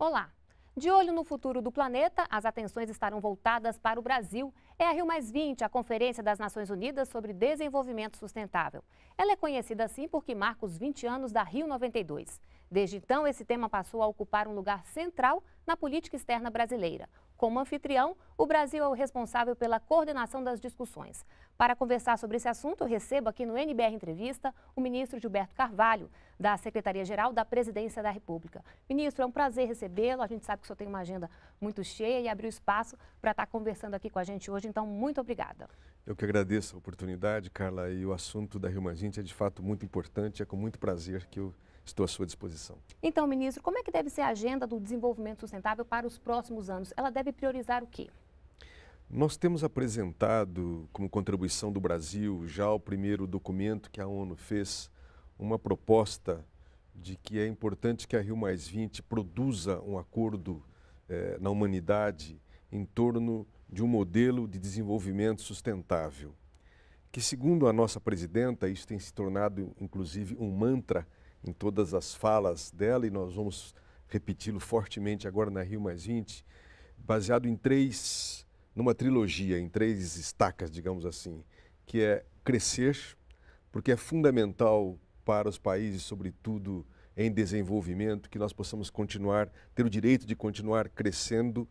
Olá! De olho no futuro do planeta, as atenções estarão voltadas para o Brasil. É a Rio Mais 20, a Conferência das Nações Unidas sobre Desenvolvimento Sustentável. Ela é conhecida assim porque marca os 20 anos da Rio 92. Desde então, esse tema passou a ocupar um lugar central na política externa brasileira. Como anfitrião, o Brasil é o responsável pela coordenação das discussões. Para conversar sobre esse assunto, eu recebo aqui no NBR Entrevista o ministro Gilberto Carvalho, da Secretaria-Geral da Presidência da República. Ministro, é um prazer recebê-lo. A gente sabe que o senhor tem uma agenda muito cheia e abriu espaço para estar conversando aqui com a gente hoje. Então, muito obrigada. Eu que agradeço a oportunidade, Carla, e o assunto da Rio Gente é de fato muito importante. É com muito prazer que eu Estou à sua disposição. Então, ministro, como é que deve ser a agenda do desenvolvimento sustentável para os próximos anos? Ela deve priorizar o quê? Nós temos apresentado, como contribuição do Brasil, já o primeiro documento que a ONU fez, uma proposta de que é importante que a Rio produza um acordo eh, na humanidade em torno de um modelo de desenvolvimento sustentável. Que, segundo a nossa presidenta, isso tem se tornado, inclusive, um mantra em todas as falas dela, e nós vamos repeti-lo fortemente agora na Rio Mais 20, baseado em três, numa trilogia, em três estacas, digamos assim, que é crescer, porque é fundamental para os países, sobretudo em desenvolvimento, que nós possamos continuar, ter o direito de continuar crescendo,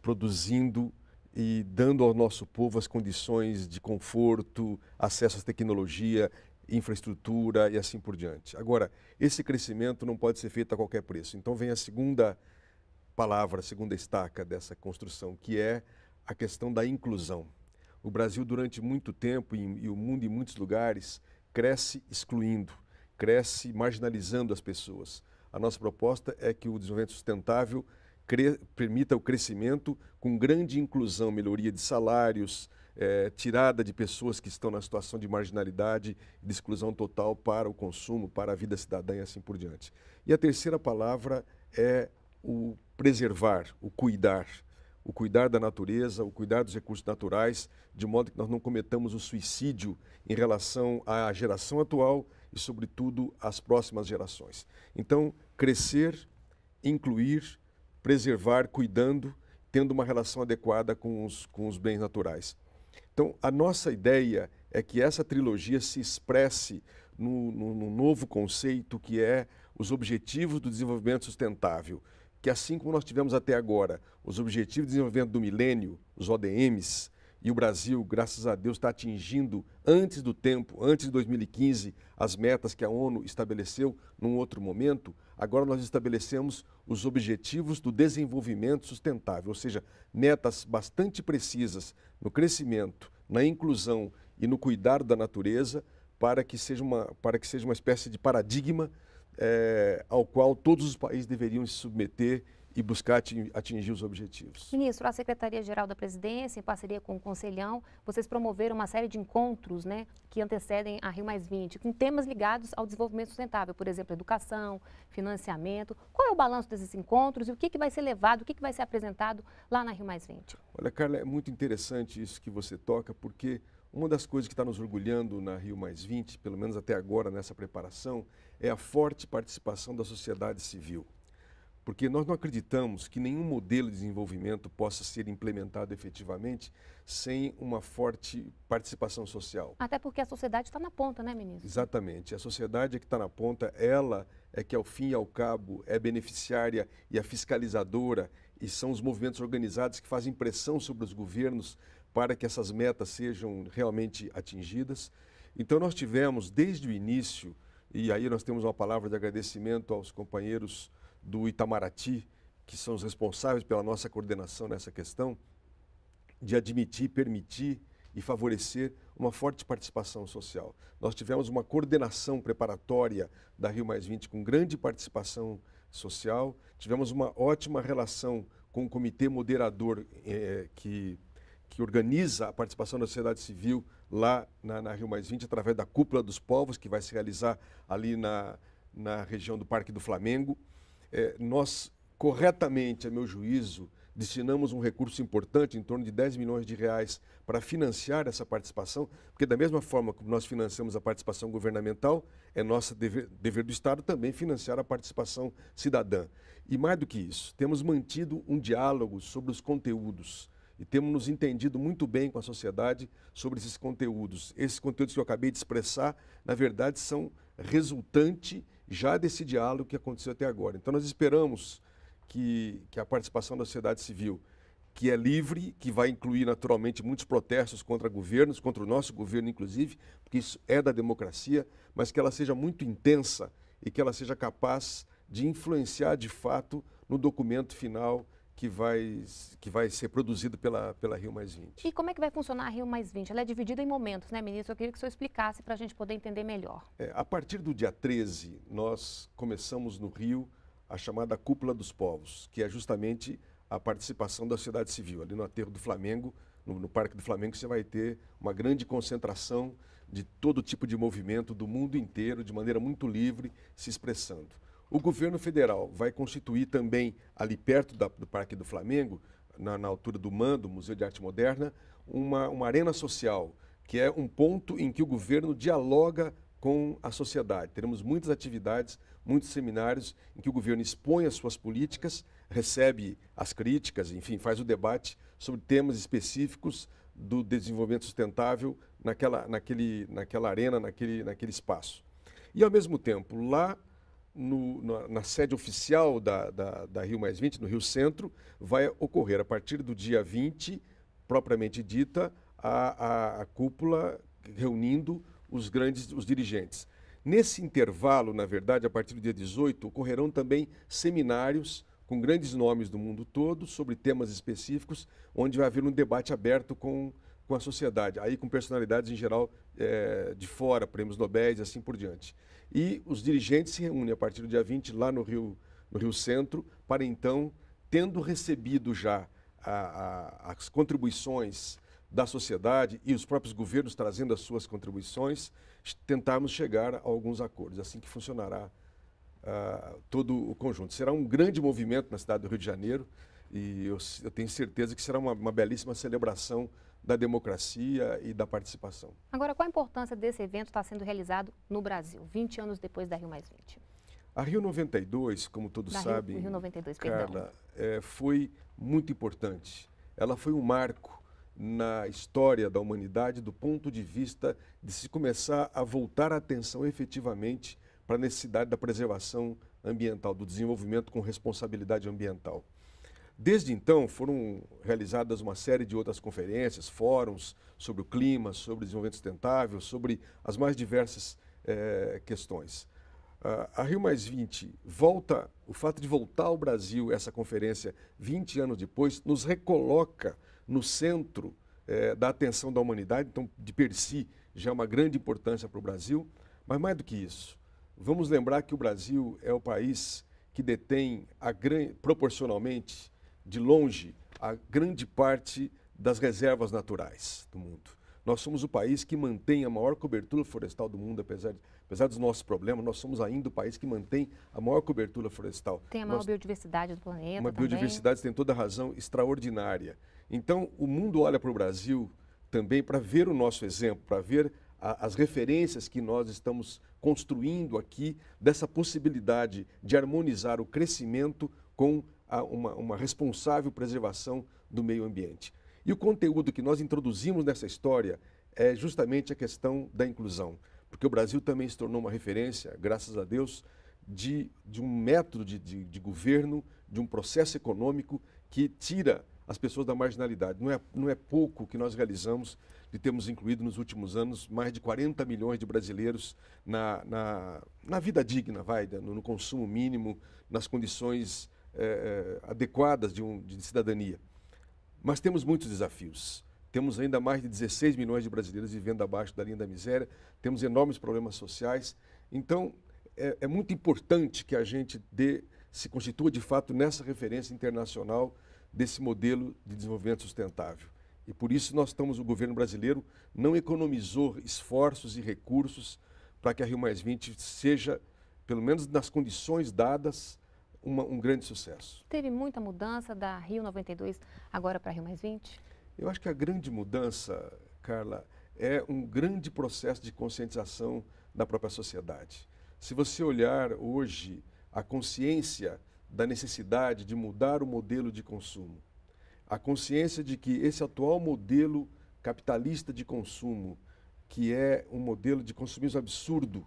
produzindo e dando ao nosso povo as condições de conforto, acesso à tecnologia, infraestrutura e assim por diante. Agora, esse crescimento não pode ser feito a qualquer preço. Então vem a segunda palavra, a segunda estaca dessa construção, que é a questão da inclusão. O Brasil, durante muito tempo, e, e o mundo em muitos lugares, cresce excluindo, cresce marginalizando as pessoas. A nossa proposta é que o desenvolvimento sustentável permita o crescimento com grande inclusão, melhoria de salários, é, tirada de pessoas que estão na situação de marginalidade, de exclusão total para o consumo, para a vida cidadã e assim por diante. E a terceira palavra é o preservar, o cuidar. O cuidar da natureza, o cuidar dos recursos naturais, de modo que nós não cometamos o suicídio em relação à geração atual e, sobretudo, às próximas gerações. Então, crescer, incluir, preservar, cuidando, tendo uma relação adequada com os, com os bens naturais. Então, a nossa ideia é que essa trilogia se expresse no, no, no novo conceito que é os Objetivos do Desenvolvimento Sustentável, que assim como nós tivemos até agora os Objetivos de Desenvolvimento do Milênio, os ODMs, e o Brasil, graças a Deus, está atingindo antes do tempo, antes de 2015, as metas que a ONU estabeleceu num outro momento. Agora nós estabelecemos os Objetivos do Desenvolvimento Sustentável, ou seja, metas bastante precisas no crescimento, na inclusão e no cuidado da natureza para que seja uma, para que seja uma espécie de paradigma é, ao qual todos os países deveriam se submeter e buscar atingir os objetivos. Ministro, a Secretaria-Geral da Presidência, em parceria com o Conselhão, vocês promoveram uma série de encontros né, que antecedem a Rio com temas ligados ao desenvolvimento sustentável, por exemplo, educação, financiamento. Qual é o balanço desses encontros e o que, que vai ser levado, o que, que vai ser apresentado lá na Rio Olha, Carla, é muito interessante isso que você toca, porque uma das coisas que está nos orgulhando na Rio pelo menos até agora nessa preparação, é a forte participação da sociedade civil. Porque nós não acreditamos que nenhum modelo de desenvolvimento possa ser implementado efetivamente sem uma forte participação social. Até porque a sociedade está na ponta, né, ministro? Exatamente. A sociedade é que está na ponta, ela é que, ao fim e ao cabo, é beneficiária e a fiscalizadora, e são os movimentos organizados que fazem pressão sobre os governos para que essas metas sejam realmente atingidas. Então, nós tivemos, desde o início, e aí nós temos uma palavra de agradecimento aos companheiros do Itamaraty, que são os responsáveis pela nossa coordenação nessa questão, de admitir, permitir e favorecer uma forte participação social. Nós tivemos uma coordenação preparatória da Rio Mais 20 com grande participação social, tivemos uma ótima relação com o comitê moderador eh, que, que organiza a participação da sociedade civil lá na, na Rio Mais 20, através da Cúpula dos Povos, que vai se realizar ali na, na região do Parque do Flamengo. É, nós, corretamente, a meu juízo, destinamos um recurso importante, em torno de 10 milhões de reais, para financiar essa participação, porque da mesma forma que nós financiamos a participação governamental, é nosso dever, dever do Estado também financiar a participação cidadã. E mais do que isso, temos mantido um diálogo sobre os conteúdos e temos nos entendido muito bem com a sociedade sobre esses conteúdos. Esses conteúdos que eu acabei de expressar, na verdade, são resultante já desse diálogo que aconteceu até agora. Então, nós esperamos que, que a participação da sociedade civil, que é livre, que vai incluir naturalmente muitos protestos contra governos, contra o nosso governo, inclusive, porque isso é da democracia, mas que ela seja muito intensa e que ela seja capaz de influenciar de fato no documento final que vai, que vai ser produzido pela, pela Rio Mais 20. E como é que vai funcionar a Rio Mais 20? Ela é dividida em momentos, né, ministro? Eu queria que o senhor explicasse para a gente poder entender melhor. É, a partir do dia 13, nós começamos no Rio a chamada Cúpula dos Povos, que é justamente a participação da sociedade civil. Ali no aterro do Flamengo, no, no Parque do Flamengo, você vai ter uma grande concentração de todo tipo de movimento do mundo inteiro, de maneira muito livre, se expressando. O governo federal vai constituir também, ali perto da, do Parque do Flamengo, na, na altura do Mando, Museu de Arte Moderna, uma, uma arena social, que é um ponto em que o governo dialoga com a sociedade. Teremos muitas atividades, muitos seminários em que o governo expõe as suas políticas, recebe as críticas, enfim, faz o debate sobre temas específicos do desenvolvimento sustentável naquela, naquele, naquela arena, naquele, naquele espaço. E, ao mesmo tempo, lá no, na, na, sede oficial da, da, da Rio Mais 20, no Rio Centro, vai ocorrer a partir do dia 20, propriamente dita, a, a, a cúpula reunindo os grandes os dirigentes. Nesse intervalo, na verdade, a partir do dia 18, ocorrerão também seminários com grandes nomes do mundo todo sobre temas específicos, onde vai haver um debate aberto com com a sociedade, aí com personalidades em geral é, de fora, prêmios Nobel e assim por diante. E os dirigentes se reúnem a partir do dia 20 lá no Rio, no Rio Centro, para então, tendo recebido já a, a, as contribuições da sociedade e os próprios governos trazendo as suas contribuições, tentarmos chegar a alguns acordos. É assim que funcionará uh, todo o conjunto. Será um grande movimento na cidade do Rio de Janeiro e eu, eu tenho certeza que será uma, uma belíssima celebração da democracia e da participação. Agora, qual a importância desse evento estar sendo realizado no Brasil, 20 anos depois da Rio Mais 20? A Rio 92, como todos da sabem, Rio, Rio 92, Carla, é, foi muito importante. Ela foi um marco na história da humanidade do ponto de vista de se começar a voltar a atenção efetivamente para a necessidade da preservação ambiental, do desenvolvimento com responsabilidade ambiental. Desde então, foram realizadas uma série de outras conferências, fóruns sobre o clima, sobre desenvolvimento sustentável, sobre as mais diversas eh, questões. Uh, a Rio Mais 20 volta, o fato de voltar ao Brasil essa conferência 20 anos depois, nos recoloca no centro eh, da atenção da humanidade, então, de per si, já é uma grande importância para o Brasil, mas mais do que isso, vamos lembrar que o Brasil é o país que detém, a gran... proporcionalmente, de longe, a grande parte das reservas naturais do mundo. Nós somos o país que mantém a maior cobertura florestal do mundo, apesar, de, apesar dos nossos problemas, nós somos ainda o país que mantém a maior cobertura florestal. Tem a maior nós, biodiversidade do planeta. Uma também. biodiversidade, tem toda a razão, extraordinária. Então, o mundo olha para o Brasil também para ver o nosso exemplo, para ver a, as referências que nós estamos construindo aqui dessa possibilidade de harmonizar o crescimento com uma, uma responsável preservação do meio ambiente. E o conteúdo que nós introduzimos nessa história é justamente a questão da inclusão, porque o Brasil também se tornou uma referência, graças a Deus, de, de um método de, de, de governo, de um processo econômico que tira as pessoas da marginalidade. Não é, não é pouco que nós realizamos de termos incluído nos últimos anos mais de 40 milhões de brasileiros na, na, na vida digna, vai, no, no consumo mínimo, nas condições é, é, adequadas de, um, de cidadania. Mas temos muitos desafios. Temos ainda mais de 16 milhões de brasileiros vivendo abaixo da linha da miséria, temos enormes problemas sociais. Então, é, é muito importante que a gente dê, se constitua de fato nessa referência internacional desse modelo de desenvolvimento sustentável. E por isso nós estamos, o governo brasileiro não economizou esforços e recursos para que a Rio seja, pelo menos nas condições dadas, uma, um grande sucesso. Teve muita mudança da Rio 92 agora para Rio Mais 20? Eu acho que a grande mudança, Carla, é um grande processo de conscientização da própria sociedade. Se você olhar hoje a consciência da necessidade de mudar o modelo de consumo, a consciência de que esse atual modelo capitalista de consumo, que é um modelo de consumismo absurdo,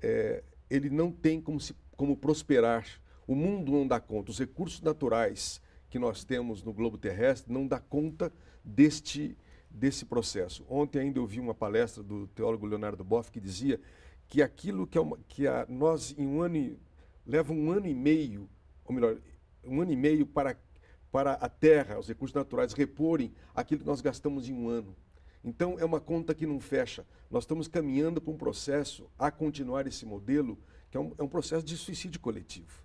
é, ele não tem como, se, como prosperar o mundo não dá conta, os recursos naturais que nós temos no globo terrestre não dá conta deste, desse processo. Ontem ainda eu vi uma palestra do teólogo Leonardo Boff que dizia que aquilo que, é uma, que a, nós em um ano e, leva um ano e meio, ou melhor, um ano e meio para, para a terra, os recursos naturais reporem aquilo que nós gastamos em um ano. Então é uma conta que não fecha. Nós estamos caminhando para um processo a continuar esse modelo, que é um, é um processo de suicídio coletivo.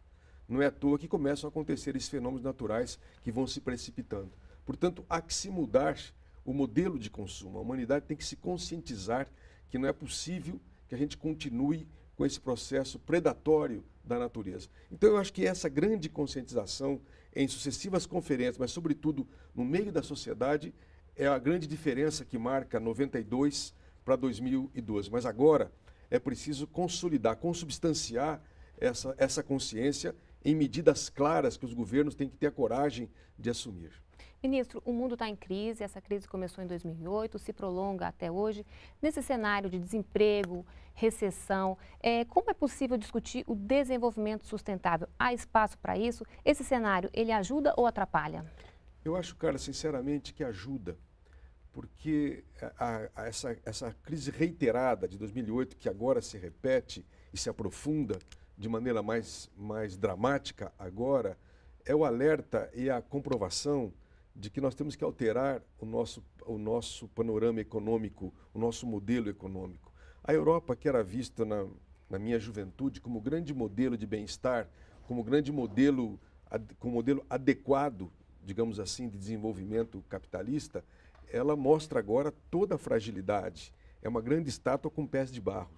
Não é à toa que começam a acontecer esses fenômenos naturais que vão se precipitando. Portanto, há que se mudar o modelo de consumo. A humanidade tem que se conscientizar que não é possível que a gente continue com esse processo predatório da natureza. Então, eu acho que essa grande conscientização em sucessivas conferências, mas, sobretudo, no meio da sociedade, é a grande diferença que marca 92 para 2012. Mas agora é preciso consolidar, consubstanciar essa, essa consciência em medidas claras que os governos têm que ter a coragem de assumir. Ministro, o mundo está em crise, essa crise começou em 2008, se prolonga até hoje. Nesse cenário de desemprego, recessão, é, como é possível discutir o desenvolvimento sustentável? Há espaço para isso? Esse cenário, ele ajuda ou atrapalha? Eu acho, cara, sinceramente, que ajuda, porque a, a, essa, essa crise reiterada de 2008, que agora se repete e se aprofunda, de maneira mais, mais dramática agora é o alerta e a comprovação de que nós temos que alterar o nosso, o nosso panorama econômico, o nosso modelo econômico. A Europa, que era vista na, na minha juventude como grande modelo de bem-estar, como grande modelo, como modelo adequado, digamos assim, de desenvolvimento capitalista, ela mostra agora toda a fragilidade. É uma grande estátua com pés de barro.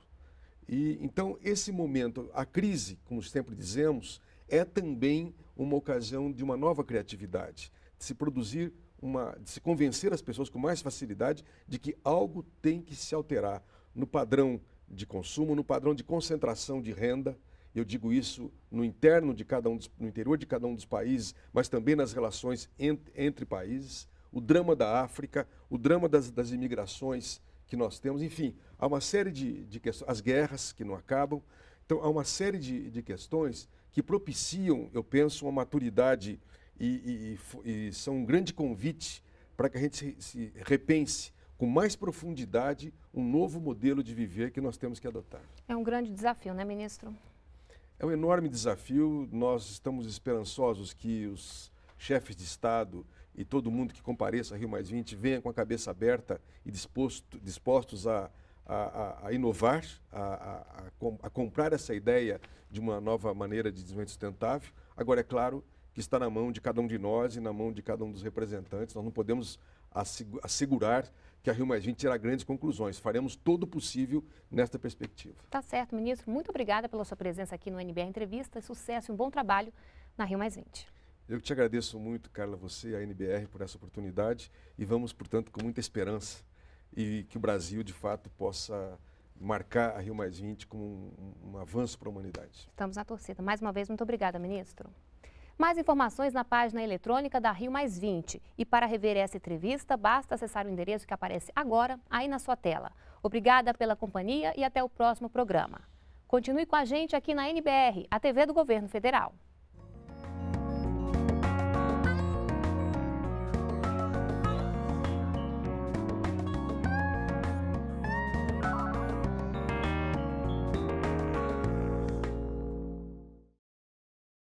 E então esse momento, a crise, como sempre dizemos, é também uma ocasião de uma nova criatividade, de se produzir uma, de se convencer as pessoas com mais facilidade de que algo tem que se alterar no padrão de consumo, no padrão de concentração de renda. Eu digo isso no interno de cada um, no interior de cada um dos países, mas também nas relações entre, entre países. O drama da África, o drama das, das imigrações que nós temos, enfim, há uma série de, de questões, as guerras que não acabam, então há uma série de, de questões que propiciam, eu penso, uma maturidade e, e, e são um grande convite para que a gente se, se repense com mais profundidade um novo modelo de viver que nós temos que adotar. É um grande desafio, né, ministro? É um enorme desafio. Nós estamos esperançosos que os chefes de Estado e todo mundo que compareça a Rio Mais 20 venha com a cabeça aberta e disposto, dispostos a, a, a inovar, a, a, comprar essa ideia de uma nova maneira de desenvolvimento sustentável. Agora, é claro que está na mão de cada um de nós e na mão de cada um dos representantes. Nós não podemos assegurar que a Rio Mais 20 terá grandes conclusões. Faremos todo o possível nesta perspectiva. Tá certo, ministro. Muito obrigada pela sua presença aqui no NBR Entrevista. Sucesso e um bom trabalho na Rio Mais 20. Eu te agradeço muito, Carla, você, a NBR, por essa oportunidade e vamos, portanto, com muita esperança e que o Brasil, de fato, possa marcar a Rio como um, um avanço para a humanidade. Estamos na torcida. Mais uma vez, muito obrigada, ministro. Mais informações na página eletrônica da Rio Mais 20. E para rever essa entrevista, basta acessar o endereço que aparece agora aí na sua tela. Obrigada pela companhia e até o próximo programa. Continue com a gente aqui na NBR, a TV do Governo Federal.